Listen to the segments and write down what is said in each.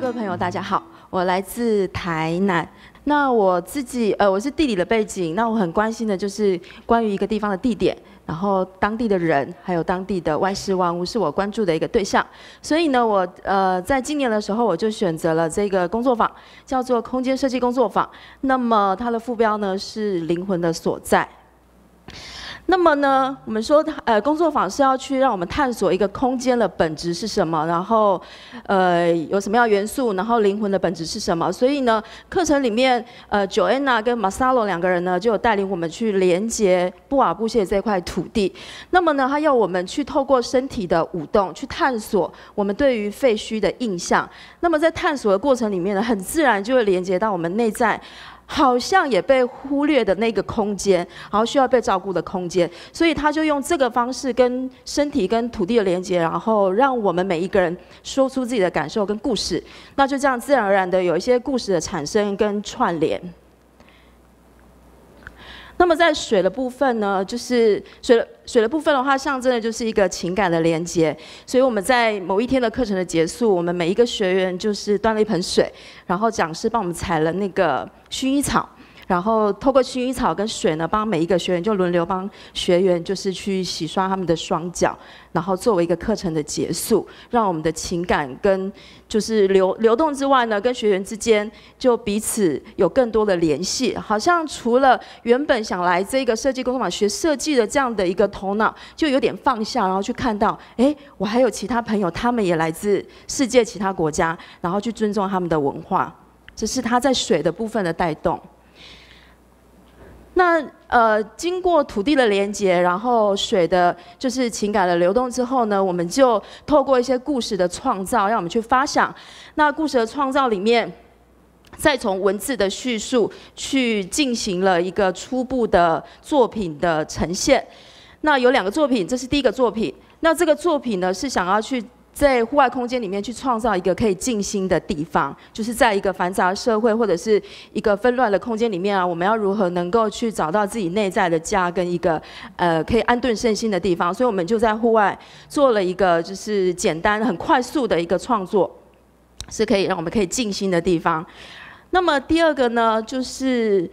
各位朋友，大家好，我来自台南。那我自己，呃，我是地理的背景。那我很关心的就是关于一个地方的地点，然后当地的人，还有当地的万事万物，是我关注的一个对象。所以呢，我呃，在今年的时候，我就选择了这个工作坊，叫做空间设计工作坊。那么它的副标呢，是灵魂的所在。那么呢，我们说，呃，工作坊是要去让我们探索一个空间的本质是什么，然后，呃，有什么样元素，然后灵魂的本质是什么？所以呢，课程里面，呃，Joanna 跟 m a s a o 两个人呢，就有带领我们去连接布瓦布谢这块土地。那么呢，他要我们去透过身体的舞动，去探索我们对于废墟的印象。那么在探索的过程里面呢，很自然就会连接到我们内在。好像也被忽略的那个空间，然后需要被照顾的空间，所以他就用这个方式跟身体、跟土地的连接，然后让我们每一个人说出自己的感受跟故事，那就这样自然而然的有一些故事的产生跟串联。那么在水的部分呢，就是水的水的部分的话，象征的就是一个情感的连接。所以我们在某一天的课程的结束，我们每一个学员就是端了一盆水，然后讲师帮我们采了那个薰衣草。然后透过薰衣草跟水呢，帮每一个学员就轮流帮学员，就是去洗刷他们的双脚。然后作为一个课程的结束，让我们的情感跟就是流流动之外呢，跟学员之间就彼此有更多的联系。好像除了原本想来这个设计工作坊学设计的这样的一个头脑，就有点放下，然后去看到，哎，我还有其他朋友，他们也来自世界其他国家，然后去尊重他们的文化。这是他在水的部分的带动。那呃，经过土地的连接，然后水的，就是情感的流动之后呢，我们就透过一些故事的创造，让我们去发想。那故事的创造里面，再从文字的叙述去进行了一个初步的作品的呈现。那有两个作品，这是第一个作品。那这个作品呢，是想要去。在户外空间里面去创造一个可以静心的地方，就是在一个繁杂社会或者是一个纷乱的空间里面啊，我们要如何能够去找到自己内在的家跟一个，呃，可以安顿身心的地方？所以，我们就在户外做了一个，就是简单很快速的一个创作，是可以让我们可以静心的地方。那么第二个呢，就是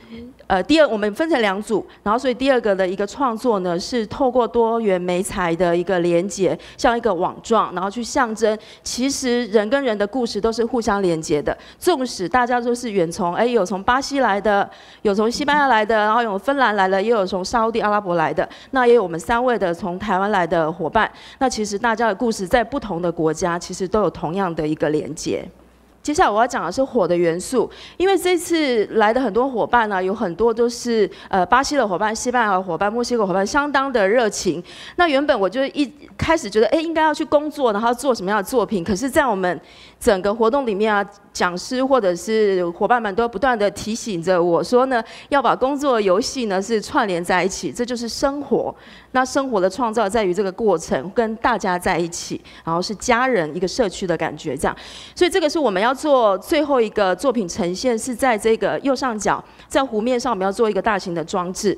呃，第二我们分成两组，然后所以第二个的一个创作呢，是透过多元媒材的一个连接，像一个网状，然后去象征其实人跟人的故事都是互相连接的。纵使大家都是远从，哎，有从巴西来的，有从西班牙来的，然后有芬兰来的，也有从沙地阿拉伯来的，那也有我们三位的从台湾来的伙伴。那其实大家的故事在不同的国家，其实都有同样的一个连接。接下来我要讲的是火的元素，因为这次来的很多伙伴呢，有很多都是呃巴西的伙伴、西班牙的伙伴、墨西哥伙伴，相当的热情。那原本我就一开始觉得，哎，应该要去工作，然后做什么样的作品？可是，在我们整个活动里面啊，讲师或者是伙伴们都不断的提醒着我说呢，要把工作、游戏呢是串联在一起，这就是生活。那生活的创造在于这个过程，跟大家在一起，然后是家人一个社区的感觉这样。所以这个是我们要。做最后一个作品呈现是在这个右上角，在湖面上，我们要做一个大型的装置。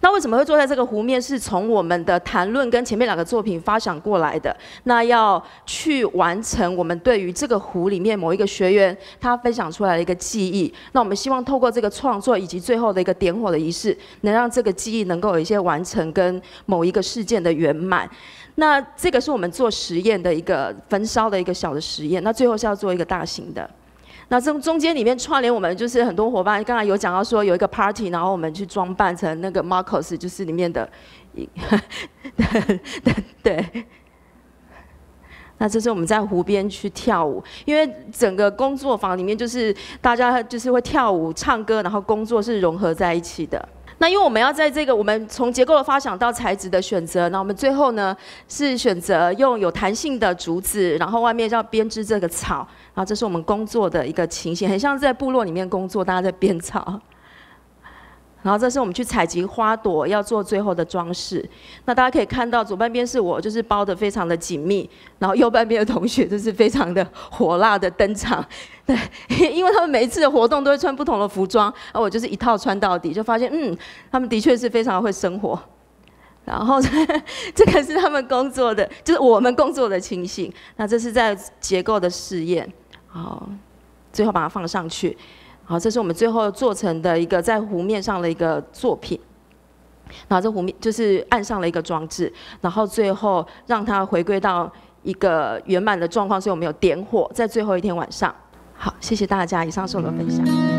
那为什么会坐在这个湖面？是从我们的谈论跟前面两个作品发想过来的。那要去完成我们对于这个湖里面某一个学员他分享出来的一个记忆。那我们希望透过这个创作以及最后的一个点火的仪式，能让这个记忆能够有一些完成跟某一个事件的圆满。那这个是我们做实验的一个焚烧的一个小的实验。那最后是要做一个大型的。那这中间里面串联，我们就是很多伙伴，刚才有讲到说有一个 party，然后我们去装扮成那个 Marcos，就是里面的，对，那这是我们在湖边去跳舞，因为整个工作坊里面就是大家就是会跳舞、唱歌，然后工作是融合在一起的。那因为我们要在这个，我们从结构的发想到材质的选择，那我们最后呢是选择用有弹性的竹子，然后外面要编织这个草，然后这是我们工作的一个情形，很像在部落里面工作，大家在编草。然后这是我们去采集花朵要做最后的装饰。那大家可以看到，左半边是我，就是包的非常的紧密。然后右半边的同学就是非常的火辣的登场。对，因为他们每一次的活动都会穿不同的服装，而我就是一套穿到底，就发现嗯，他们的确是非常会生活。然后 这个是他们工作的，就是我们工作的情形。那这是在结构的试验，好，最后把它放上去。好，这是我们最后做成的一个在湖面上的一个作品，然后这湖面就是岸上了一个装置，然后最后让它回归到一个圆满的状况，所以我们有点火在最后一天晚上。好，谢谢大家，以上是我的分享。